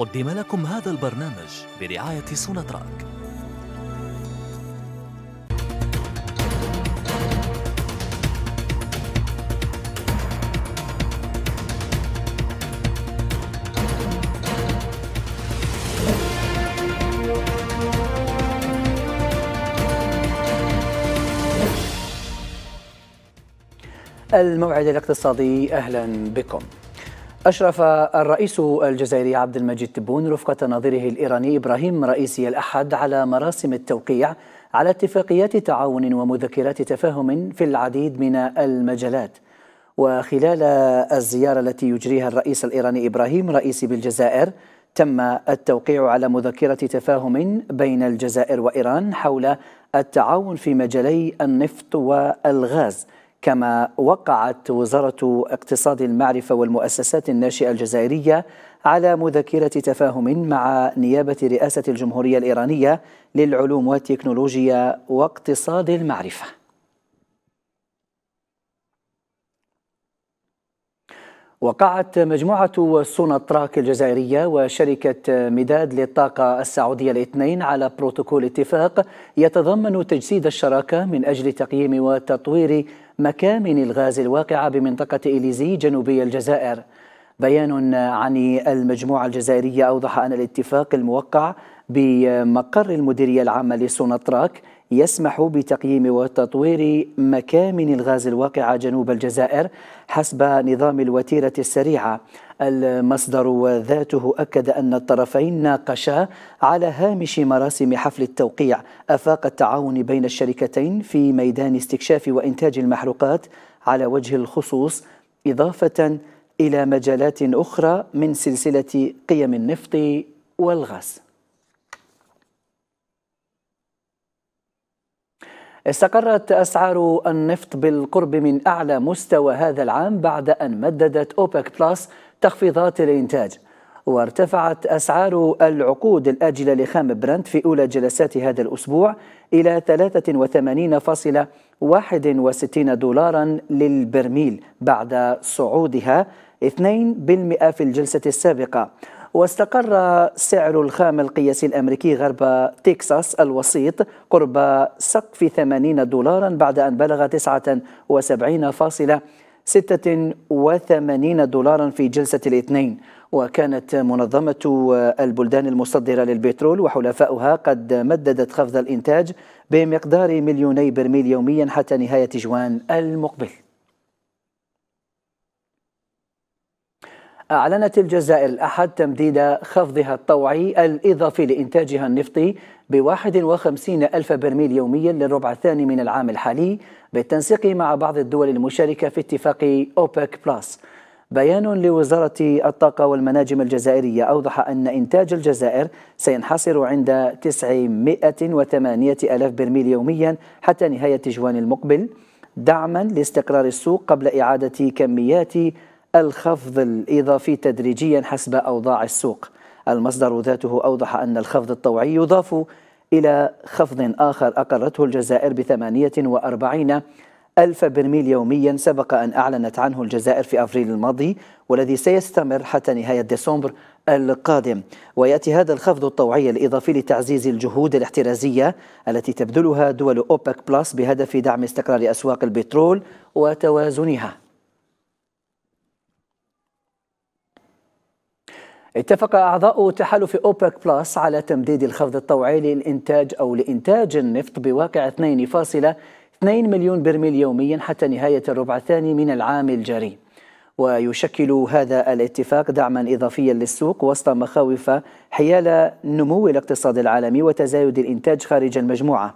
قدم لكم هذا البرنامج برعاية سوناتراك الموعد الاقتصادي اهلا بكم أشرف الرئيس الجزائري عبد المجيد تبون رفقة نظيره الإيراني إبراهيم رئيسي الأحد على مراسم التوقيع على اتفاقيات تعاون ومذكرات تفاهم في العديد من المجالات وخلال الزيارة التي يجريها الرئيس الإيراني إبراهيم رئيسي بالجزائر تم التوقيع على مذكرة تفاهم بين الجزائر وإيران حول التعاون في مجالي النفط والغاز كما وقعت وزارة اقتصاد المعرفة والمؤسسات الناشئة الجزائرية على مذكرة تفاهم مع نيابة رئاسة الجمهورية الإيرانية للعلوم والتكنولوجيا واقتصاد المعرفة وقعت مجموعة سوناتراك الجزائرية وشركة مداد للطاقة السعودية الاثنين على بروتوكول اتفاق يتضمن تجسيد الشراكة من أجل تقييم وتطوير مكامن الغاز الواقعة بمنطقة إليزي جنوبي الجزائر بيان عن المجموعة الجزائرية أوضح أن الاتفاق الموقع بمقر المديرية العامة لسوناتراك يسمح بتقييم وتطوير مكامن الغاز الواقعة جنوب الجزائر حسب نظام الوتيرة السريعة المصدر ذاته أكد أن الطرفين ناقشا على هامش مراسم حفل التوقيع أفاق التعاون بين الشركتين في ميدان استكشاف وإنتاج المحروقات على وجه الخصوص إضافة إلى مجالات أخرى من سلسلة قيم النفط والغاز استقرت أسعار النفط بالقرب من أعلى مستوى هذا العام بعد أن مددت أوبك بلس تخفيضات الإنتاج وارتفعت أسعار العقود الآجلة لخام برنت في أولى جلسات هذا الأسبوع إلى 83.61 دولارا للبرميل بعد صعودها 2% في الجلسة السابقة واستقر سعر الخام القياسي الأمريكي غرب تكساس الوسيط قرب سقف 80 دولارا بعد أن بلغ 79.86 دولارا في جلسة الاثنين وكانت منظمة البلدان المصدرة للبترول وحلفاؤها قد مددت خفض الإنتاج بمقدار مليوني برميل يوميا حتى نهاية جوان المقبل أعلنت الجزائر الأحد تمديد خفضها الطوعي الإضافي لإنتاجها النفطي ب 51 ألف برميل يوميا للربع الثاني من العام الحالي بالتنسيق مع بعض الدول المشاركة في اتفاق أوبك بلس بيان لوزارة الطاقة والمناجم الجزائرية أوضح أن إنتاج الجزائر سينحصر عند 908 ألف برميل يوميا حتى نهاية جوان المقبل دعما لاستقرار السوق قبل إعادة كميات الخفض الإضافي تدريجيا حسب أوضاع السوق المصدر ذاته أوضح أن الخفض الطوعي يضاف إلى خفض آخر أقرته الجزائر بثمانية وأربعين ألف برميل يوميا سبق أن أعلنت عنه الجزائر في أفريل الماضي والذي سيستمر حتى نهاية ديسمبر القادم ويأتي هذا الخفض الطوعي الإضافي لتعزيز الجهود الاحترازية التي تبذلها دول أوبك بلس بهدف دعم استقرار أسواق البترول وتوازنها اتفق أعضاء تحالف أوبك بلس على تمديد الخفض الطوعي للإنتاج أو لإنتاج النفط بواقع 2.2 مليون برميل يوميا حتى نهاية الربع الثاني من العام الجاري ويشكل هذا الاتفاق دعما إضافيا للسوق وسط مخاوف حيال نمو الاقتصاد العالمي وتزايد الإنتاج خارج المجموعة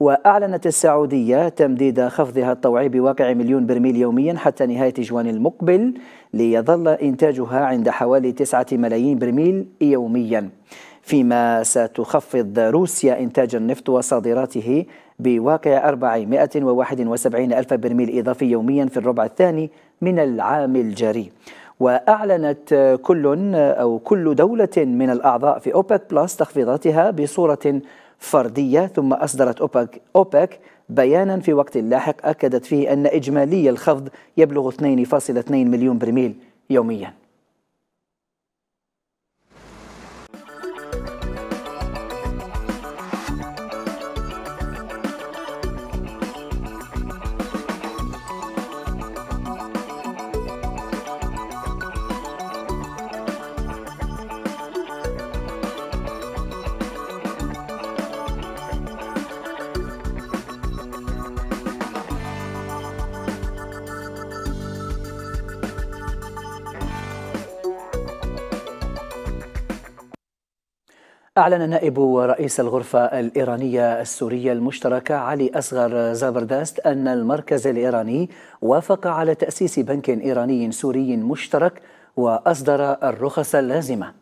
وأعلنت السعودية تمديد خفضها الطوعي بواقع مليون برميل يوميا حتى نهاية جوان المقبل ليظل إنتاجها عند حوالي 9 ملايين برميل يوميا فيما ستخفض روسيا إنتاج النفط وصادراته بواقع 471 ألف برميل إضافي يوميا في الربع الثاني من العام الجاري وأعلنت كل أو كل دولة من الأعضاء في أوبك بلس تخفيضاتها بصورة فردية ثم أصدرت أوبك, أوبك بيانا في وقت لاحق أكدت فيه أن إجمالي الخفض يبلغ 2.2 مليون برميل يومياً أعلن نائب رئيس الغرفة الإيرانية السورية المشتركة علي أصغر زابرداست أن المركز الإيراني وافق على تأسيس بنك إيراني سوري مشترك وأصدر الرخص اللازمة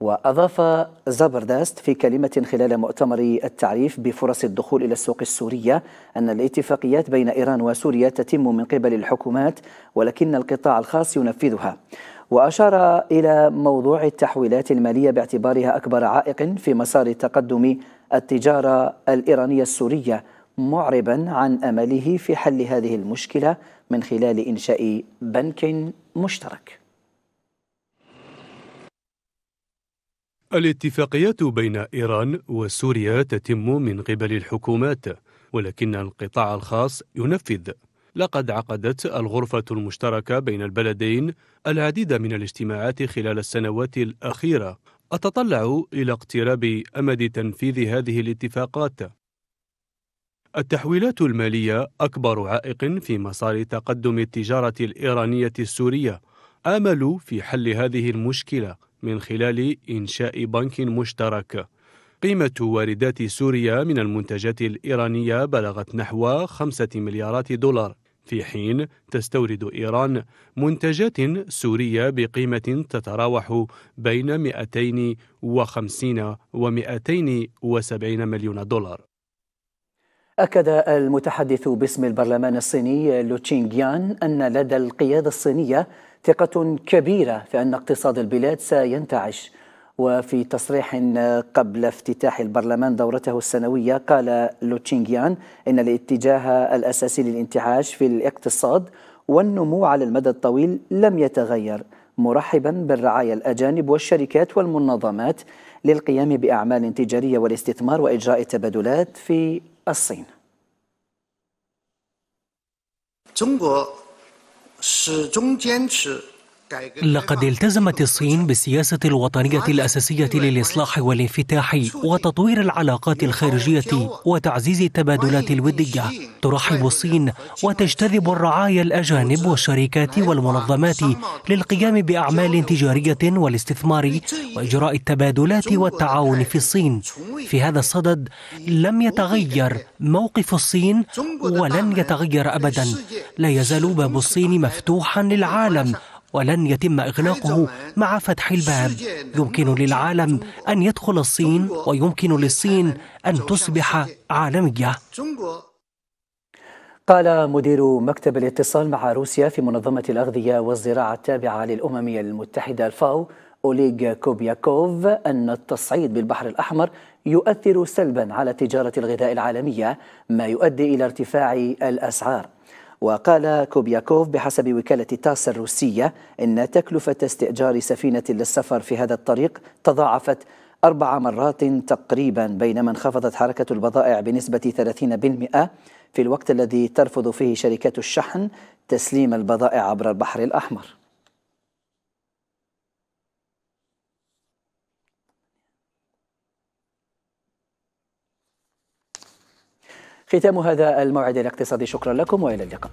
وأضاف زبردست في كلمة خلال مؤتمر التعريف بفرص الدخول إلى السوق السورية أن الاتفاقيات بين إيران وسوريا تتم من قبل الحكومات ولكن القطاع الخاص ينفذها وأشار إلى موضوع التحويلات المالية باعتبارها أكبر عائق في مسار تقدم التجارة الإيرانية السورية معربا عن أمله في حل هذه المشكلة من خلال إنشاء بنك مشترك الاتفاقيات بين إيران وسوريا تتم من قبل الحكومات ولكن القطاع الخاص ينفذ لقد عقدت الغرفة المشتركة بين البلدين العديد من الاجتماعات خلال السنوات الأخيرة أتطلع إلى اقتراب أمد تنفيذ هذه الاتفاقات التحويلات المالية أكبر عائق في مسار تقدم التجارة الإيرانية السورية آمل في حل هذه المشكلة من خلال إنشاء بنك مشترك قيمة واردات سوريا من المنتجات الإيرانية بلغت نحو خمسة مليارات دولار في حين تستورد إيران منتجات سورية بقيمة تتراوح بين 250 و 270 مليون دولار أكد المتحدث باسم البرلمان الصيني لو يان أن لدى القيادة الصينية ثقة كبيرة في أن اقتصاد البلاد سينتعش وفي تصريح قبل افتتاح البرلمان دورته السنوية قال لوتشينغيان إن الاتجاه الأساسي للانتعاش في الاقتصاد والنمو على المدى الطويل لم يتغير مرحبا بالرعايا الأجانب والشركات والمنظمات للقيام بأعمال تجارية والاستثمار وإجراء التبادلات في الصين لقد التزمت الصين بالسياسة الوطنية الأساسية للإصلاح والانفتاح وتطوير العلاقات الخارجية وتعزيز التبادلات الودية ترحب الصين وتجتذب الرعايا الأجانب والشركات والمنظمات للقيام بأعمال تجارية والاستثمار وإجراء التبادلات والتعاون في الصين في هذا الصدد لم يتغير موقف الصين ولن يتغير أبدا لا يزال باب الصين مفتوحا للعالم ولن يتم إغلاقه مع فتح الباب يمكن للعالم أن يدخل الصين ويمكن للصين أن تصبح عالمية قال مدير مكتب الاتصال مع روسيا في منظمة الأغذية والزراعة التابعة للأمم المتحدة الفاو أوليغ كوبياكوف أن التصعيد بالبحر الأحمر يؤثر سلبا على تجارة الغذاء العالمية ما يؤدي إلى ارتفاع الأسعار وقال كوبياكوف بحسب وكالة تاس الروسية إن تكلفة استئجار سفينة للسفر في هذا الطريق تضاعفت أربع مرات تقريبا بينما انخفضت حركة البضائع بنسبة 30% في الوقت الذي ترفض فيه شركات الشحن تسليم البضائع عبر البحر الأحمر ختام هذا الموعد الاقتصادي شكرا لكم والى اللقاء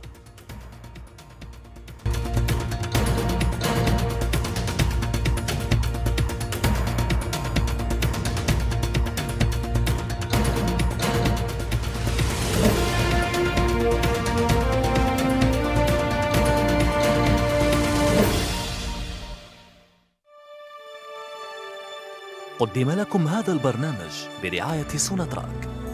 قدم لكم هذا البرنامج برعاية سوناتراك